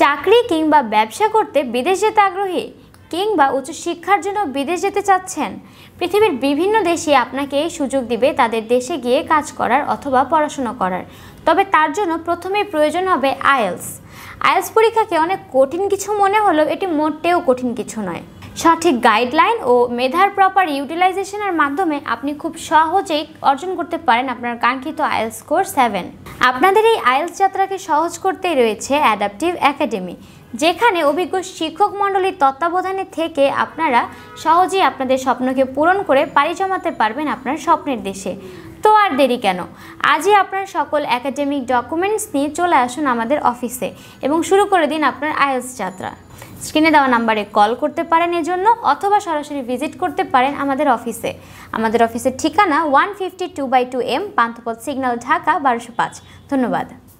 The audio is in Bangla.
চাকরি কিংবা ব্যবসা করতে বিদেশ যেতে আগ্রহী কিংবা উচ্চশিক্ষার জন্য বিদেশ যেতে চাচ্ছেন পৃথিবীর বিভিন্ন দেশে আপনাকে এই সুযোগ দিবে তাদের দেশে গিয়ে কাজ করার অথবা পড়াশোনা করার তবে তার জন্য প্রথমে প্রয়োজন হবে আয়েলস আয়েলস পরীক্ষাকে অনেক কঠিন কিছু মনে হলেও এটি মোটেও কঠিন কিছু নয় সঠিক গাইডলাইন ও মেধার প্রপার ইউটিলাইজেশনের মাধ্যমে আপনি খুব সহজেই অর্জন করতে পারেন আপনার কাঙ্ক্ষিত আয়েলস স্কোর সেভেন আপনাদের এই আয়েলস যাত্রাকে সহজ করতেই রয়েছে অ্যাডাপটিভ একাডেমি যেখানে অভিজ্ঞ শিক্ষক মণ্ডলীর তত্ত্বাবধানে থেকে আপনারা সহজেই আপনাদের স্বপ্নকে পূরণ করে পাড়ি জমাতে পারবেন আপনার স্বপ্নের দেশে তো আর দেরি কেন আজই আপনার সকল একাডেমিক ডকুমেন্টস নিয়ে চলে আসুন আমাদের অফিসে এবং শুরু করে দিন আপনার আয়েলস যাত্রা স্ক্রিনে দেওয়া নাম্বারে কল করতে পারেন এজন্য অথবা সরাসরি ভিজিট করতে পারেন আমাদের অফিসে আমাদের অফিসের ঠিকানা one fifty two by two M Panthapath signal Dhaka বারোশো পাঁচ ধন্যবাদ